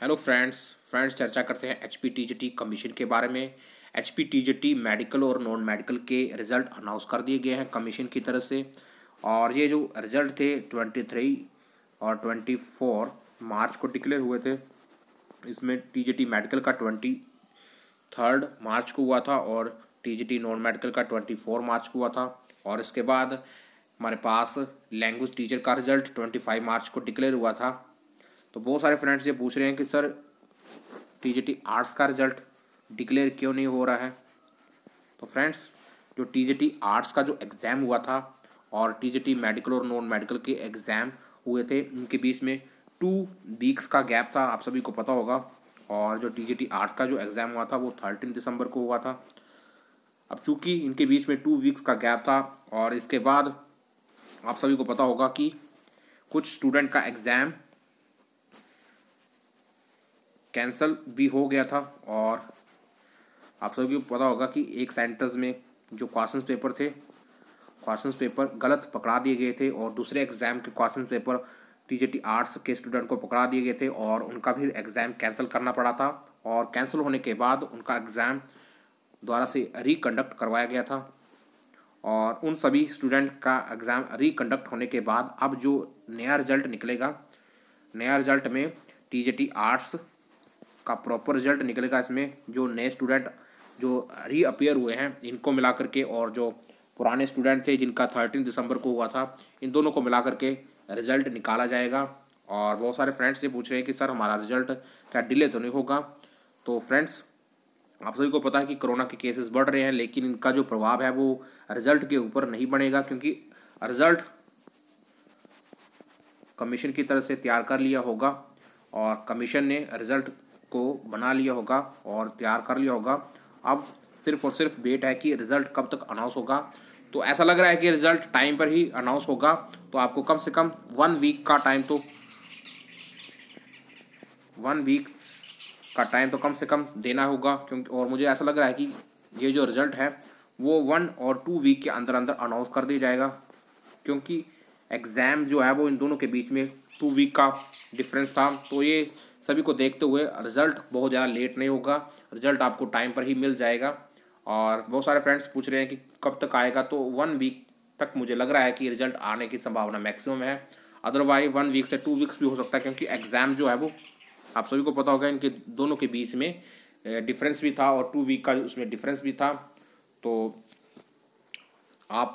hello friends friends चर्चा करते हैं एच पी कमीशन के बारे में एच पी मेडिकल और नॉन मेडिकल के रिजल्ट अनाउंस कर दिए गए हैं कमीशन की तरफ से और ये जो रिजल्ट थे ट्वेंटी थ्री और ट्वेंटी फोर मार्च को डिक्लेयर हुए थे इसमें टी मेडिकल का ट्वेंटी थर्ड मार्च को हुआ था और टी नॉन मेडिकल का ट्वेंटी फोर मार्च को हुआ था और इसके बाद हमारे पास लैंग्वेज टीचर का रिजल्ट ट्वेंटी फाइव मार्च को डिक्लेयर हुआ था तो बहुत सारे फ्रेंड्स ये पूछ रहे हैं कि सर टी टी आर्ट्स का रिजल्ट डिक्लेयर क्यों नहीं हो रहा है तो फ्रेंड्स जो टी टी आर्ट्स का जो एग्ज़ाम हुआ था और टी टी मेडिकल और नॉन मेडिकल के एग्ज़ाम हुए थे उनके बीच में टू वीक्स का गैप था आप सभी को पता होगा और जो टी आर्ट्स का जो एग्ज़ाम हुआ था वो थर्टीन दिसंबर को हुआ था अब चूंकि इनके बीच में टू वीक्स का गैप था और इसके बाद आप सभी को पता होगा कि कुछ स्टूडेंट का एग्ज़ाम कैंसल भी हो गया था और आप सभी को पता होगा कि एक सेंटर्स में जो क्वेश्चन पेपर थे क्वेश्चन पेपर गलत पकड़ा दिए गए थे और दूसरे एग्ज़ाम के क्वेश्चन पेपर टीजीटी आर्ट्स के स्टूडेंट को पकड़ा दिए गए थे और उनका भी एग्ज़ाम कैंसिल करना पड़ा था और कैंसिल होने के बाद उनका एग्ज़ाम द्वारा से रिकंडक्ट करवाया गया था और उन सभी स्टूडेंट का एग्ज़ाम रिकंडक्ट होने के बाद अब जो नया रिजल्ट निकलेगा नया रिजल्ट में टी जे टी आर्ट्स का प्रॉपर रिजल्ट निकलेगा इसमें जो नए स्टूडेंट जो अपेयर हुए हैं इनको मिला करके और जो पुराने स्टूडेंट थे जिनका थर्टीन दिसंबर को हुआ था इन दोनों को मिला करके रिजल्ट निकाला जाएगा और बहुत सारे फ्रेंड्स ये पूछ रहे हैं कि सर हमारा रिजल्ट क्या डिले तो नहीं होगा तो फ्रेंड्स आप सभी को पता है कि कोरोना के केसेस बढ़ रहे हैं लेकिन इनका जो प्रभाव है वो रिजल्ट के ऊपर नहीं बनेगा क्योंकि रिजल्ट कमीशन की तरफ से तैयार कर लिया होगा और कमीशन ने रिजल्ट को बना लिया होगा और तैयार कर लिया होगा अब सिर्फ और सिर्फ वेट है कि रिज़ल्ट कब तक अनाउंस होगा तो ऐसा लग रहा है कि रिज़ल्ट टाइम पर ही अनाउंस होगा तो आपको कम से कम वन वीक का टाइम तो वन वीक का टाइम तो कम से कम देना होगा क्योंकि और मुझे ऐसा लग रहा है कि ये जो रिज़ल्ट है वो वन और टू वीक के अंदर अंदर अनाउंस कर दिया जाएगा क्योंकि एग्ज़ाम जो है वो इन दोनों के बीच में टू वीक का डिफरेंस था तो ये सभी को देखते हुए रिजल्ट बहुत ज़्यादा लेट नहीं होगा रिजल्ट आपको टाइम पर ही मिल जाएगा और बहुत सारे फ्रेंड्स पूछ रहे हैं कि कब तक आएगा तो वन वीक तक मुझे लग रहा है कि रिजल्ट आने की संभावना मैक्सिमम है अदरवाइज वन वीक से टू वीक्स भी हो सकता है क्योंकि एग्ज़ाम जो है वो आप सभी को पता होगा इनके दोनों के बीच में डिफरेंस भी था और टू वीक का उसमें डिफरेंस भी था तो आप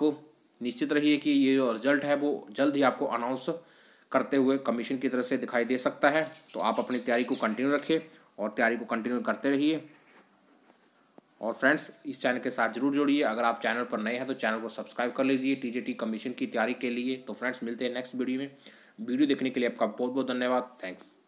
निश्चित रहिए कि ये जो रिजल्ट है वो जल्द ही आपको अनाउंस करते हुए कमीशन की तरफ से दिखाई दे सकता है तो आप अपनी तैयारी को कंटिन्यू रखें और तैयारी को कंटिन्यू करते रहिए और फ्रेंड्स इस चैनल के साथ जरूर जुड़िए अगर आप चैनल पर नए हैं तो चैनल को सब्सक्राइब कर लीजिए टीजीटी कमीशन की तैयारी के लिए तो फ्रेंड्स मिलते हैं नेक्स्ट वीडियो में वीडियो देखने के लिए आपका बहुत बहुत धन्यवाद थैंक्स